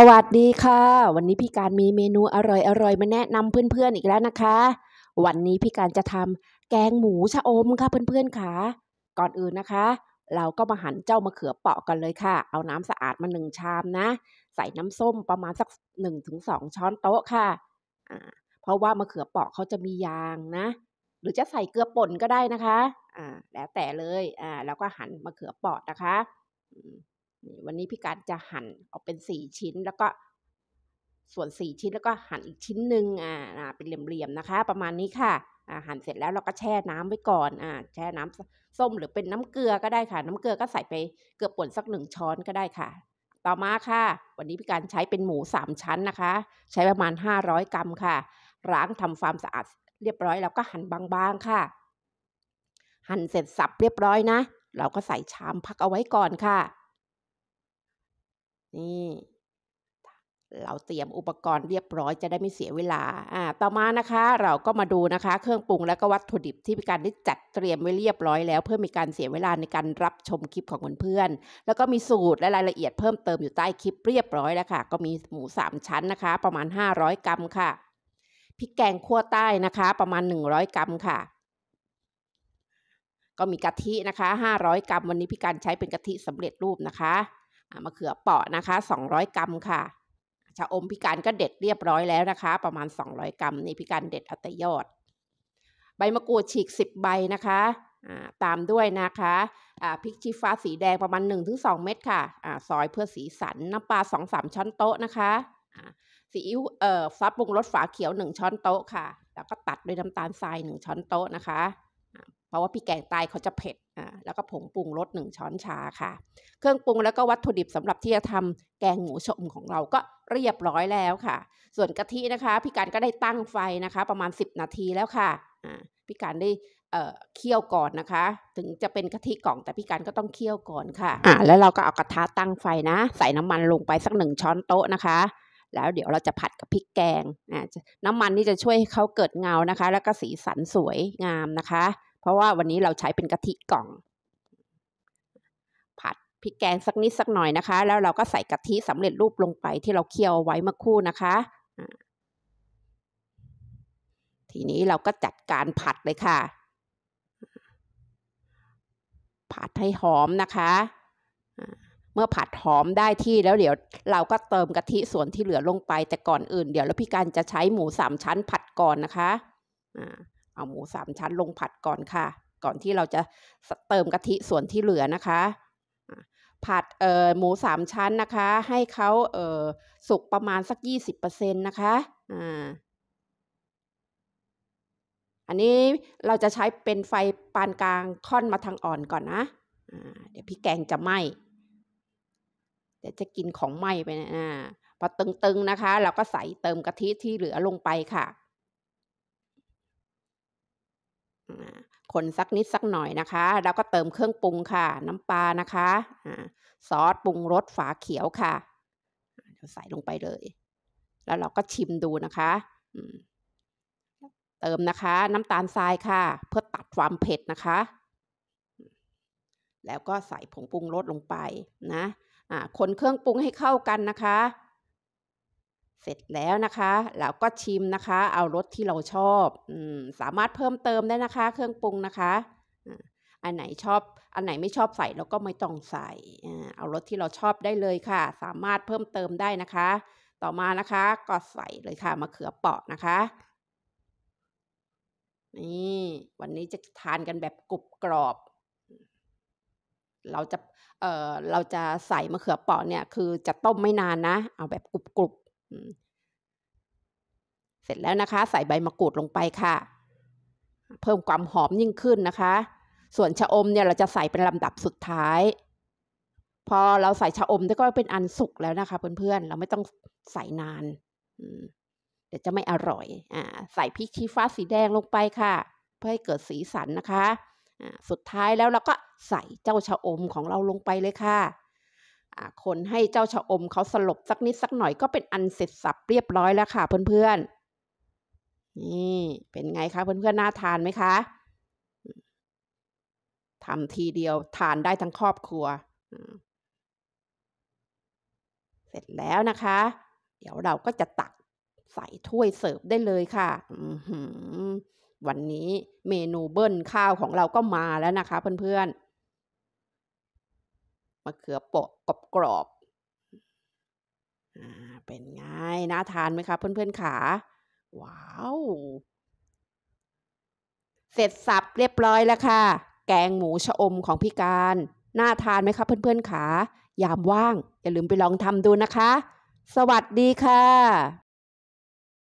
สวัสดีค่ะ วันนี้พี่การมีเมนูอร่อยอร่อยมาแนะนำเพื่อนๆอีกแล้วนะคะ วันนี้พี่การจะทำแกงหมูชะอมค่ะเพื่อนๆค่ะ ก่อนอื่นนะคะ เราก็มาหั่นเจ้ามะเขือเปาะกันเลยค่ะ เอาน้ำสะอาดมาหนึ่งชามนะ ใส่น้ำส้มประมาณสักหนึ่งถึงสองช้อนโต๊ะค่ะะเพราะว่ามะเขือเปาะเขาจะมียางนะ หรือจะใส่เกลือป่นก็ได้นะคะ อ่า แล้วแต่เลย อ่าแล้วก็หั่นมะเขือเปาะนะคะวันนี้พี่การจะหั่นออกเป็นสี่ชิ้นแล้วก็ส่วนสี่ชิ้นแล้วก็หั่นอีกชิ้นหนึ่งอ่าเป็นเหลี่ยมๆนะคะ ประมาณนี้ค่ะอ่าหั่นเสร็จแล้วเราก็แช่น้ำไว้ก่อน อ่าแช่น้ำส้มหรือเป็นน้ำเกลือก็ได้ค่ะ น้ำเกลือก็ใส่ไปเกลือป่นสักหนึ่งช้อนก็ได้ค่ะ ต่อมาค่ะ วันนี้พี่การใช้เป็นหมูสามชั้นนะคะ ใช้ประมาณห้าร้อยกรัมค่ะล้างทำความสะอาดเรียบร้อยแล้วก็หั่นบางๆค่ะ หั่นเสร็จสับเรียบร้อยนะเราก็ใส่ชามพักเอาไว้ก่อนค่ะนี่ เราเตรียมอุปกรณ์เรียบร้อยจะได้ไม่เสียเวลา อ่า ต่อมานะคะ เราก็มาดูนะคะ เครื่องปรุง และก็วัตถุดิบที่มีการได้จัดเตรียมไว้เรียบร้อยแล้ว เพื่อมีการเสียเวลาในการรับชมคลิปของเพื่อนๆแล้วก็มีสูตรและรายละเอียดเพิ่มเติมอยู่ใต้คลิปเรียบร้อยแล้วค่ะก็มีหมู3ชั้นนะคะ ประมาณ 500กรัมค่ะพริกแกงคั่วใต้นะคะ ประมาณ 100กรัมค่ะ ก็มีกะทินะคะ500กรัมวันนี้พี่การใช้เป็นกะทิสำเร็จรูปนะคะมะเขือเปาะนะคะ 200 กรัมค่ะ ชะอมพิการก็เด็ดเรียบร้อยแล้วนะคะ ประมาณ 200 กรัมนี่พิการเด็ดอัตยอด ใบมะกรูดฉีก 10 ใบนะคะตามด้วยนะคะพริกชี้ฟ้าสีแดงประมาณ 1-2 เม็ดค่ะอซอยเพื่อสีสัน น้ำปลา2-3ช้อนโต๊ะนะคะ สีอิ๊วซอสปรุงรสฝาเขียว 1 ช้อนโต๊ะค่ะ แล้วก็ตัดด้วยน้ำตาลทราย1ช้อนโต๊ะนะคะ เพราะว่าพี่แกงตตยเขาจะเผ็ดแล้วก็ผงปรุงรสหนึ่งช้อนชาค่ะ เครื่องปรุงแล้วก็วัตถุดิบ สำหรับที่จะทำแกงหมูชมของเราก็เรียบร้อยแล้วค่ะ ส่วนกะทินะคะพี่การก็ได้ตั้งไฟนะคะ ประมาณ 10 นาทีแล้วค่ะพี่การได้เคี่ยวก่อนนะคะ ถึงจะเป็นกะทิกล่อง แต่พี่การก็ต้องเคี่ยวก่อนค่ะอ่าแล้วเราก็เอากระทะตั้งไฟนะ ใส่น้ำมันลงไปสักหนึ่งช้อนโต๊ะนะคะ แล้วเดี๋ยวเราจะผัดกับพริกแกงน้ำมันนี่จะช่วยให้เขาเกิดเงานะคะ แล้วก็สีสันสวยงามนะคะเพราะว่าวันนี้เราใช้เป็นกะทิกล่อง ผัดพริกแกงสักนิดสักหน่อยนะคะ แล้วเราก็ใส่กะทิสำเร็จรูปลงไปที่เราเคี่ยวไว้เมื่อครู่นะคะทีนี้เราก็จัดการผัดเลยค่ะ ผัดให้หอมนะคะเมื่อผัดหอมได้ที่แล้วเดี๋ยวเราก็เติมกะทิส่วนที่เหลือลงไปแต่ก่อนอื่นเดี๋ยวแล้วพี่การจะใช้หมูสามชั้น ผัดก่อนนะคะเอาหมูสามชั้นลงผัดก่อนค่ะ ก่อนที่เราจะเติมกะทิส่วนที่เหลือนะคะผัดเอ่อหมูสามชั้นนะคะ ให้เขาเอ่อสุกประมาณสักยี่สิบเปอร์เซ็นต์นะคะอ่าอันนี้เราจะใช้เป็นไฟปานกลางค่อนมาทางอ่อนก่อนนะเดี๋ยวพี่แกงจะไหมเดี๋ยวจะกินของไหมไปนะพอตึงๆนะคะ เราก็ใส่เติมกะทิที่เหลือลงไปค่ะคนสักนิดสักหน่อยนะคะ แล้วก็เติมเครื่องปรุงค่ะ น้ำปลานะคะ ซอสปรุงรสฝาเขียวค่ะเดี๋ยวใส่ลงไปเลย แล้วเราก็ชิมดูนะคะ เติมนะคะ น้ำตาลทรายค่ะ เพื่อตัดความเผ็ดนะคะ แล้วก็ใส่ผงปรุงรสลงไปนะคนเครื่องปรุงให้เข้ากันนะคะเสร็จแล้วนะคะเราก็ชิมนะคะ เอารสที่เราชอบอสามารถเพิ่มเติมได้นะคะ เครื่องปรุงนะคะอันไหนชอบ อันไหนไม่ชอบใส่เราก็ไม่ต้องใส่เอารสที่เราชอบได้เลยค่ะ สามารถเพิ่มเติมได้นะคะ ต่อมานะคะ ก็ใส่เลยค่ะมะเขือเปาะนะคะ นี่ วันนี้จะทานกันแบบกรุบกรอบ เราจะเอ่อเราจะใส่มะเขือเปาะเนี่ย คือจะต้มไม่นานนะ เอาแบบกรุบกรุบเสร็จแล้วนะคะ ใส่ใบมะกรูดลงไปค่ะ เพิ่มความหอมยิ่งขึ้นนะคะ ส่วนชะอมเนี่ยเราจะใส่เป็นลำดับสุดท้าย พอเราใส่ชะอมก็เป็นอันสุกแล้วนะคะเพื่อนๆ เราไม่ต้องใส่นานเดี๋ยวจะไม่อร่อย อ่าใส่พริกชี้ฟ้าสีแดงลงไปค่ะ เพื่อให้เกิดสีสันนะคะสุดท้ายแล้วเราก็ใส่เจ้าชะอมของเราลงไปเลยค่ะคนให้เจ้าชะอมเขาสลบ สักนิด สักหน่อยก็เป็นอันเสร็จสับเรียบร้อยแล้วค่ะ เพื่อนๆ นี่เป็นไงคะเพื่อนๆ น่าทานไหมคะทำทีเดียวทานได้ทั้งครอบครัวเสร็จแล้วนะคะ เดี๋ยวเราก็จะตักใส่ถ้วยเสิร์ฟได้เลยค่ะ วันนี้เมนูเบิ้ลข้าวของเราก็มาแล้วนะคะเพื่อนๆมะเขือเปาะกรอบๆเป็นไงน่าทานไหมคะเพื่อนๆขา ว้าว เสร็จสับเรียบร้อยแล้วค่ะ แกงหมูชะอมของพี่การน่าทานไหมคะเพื่อนๆขา ยามว่างอย่าลืมไปลองทำดูนะคะ สวัสดีค่ะ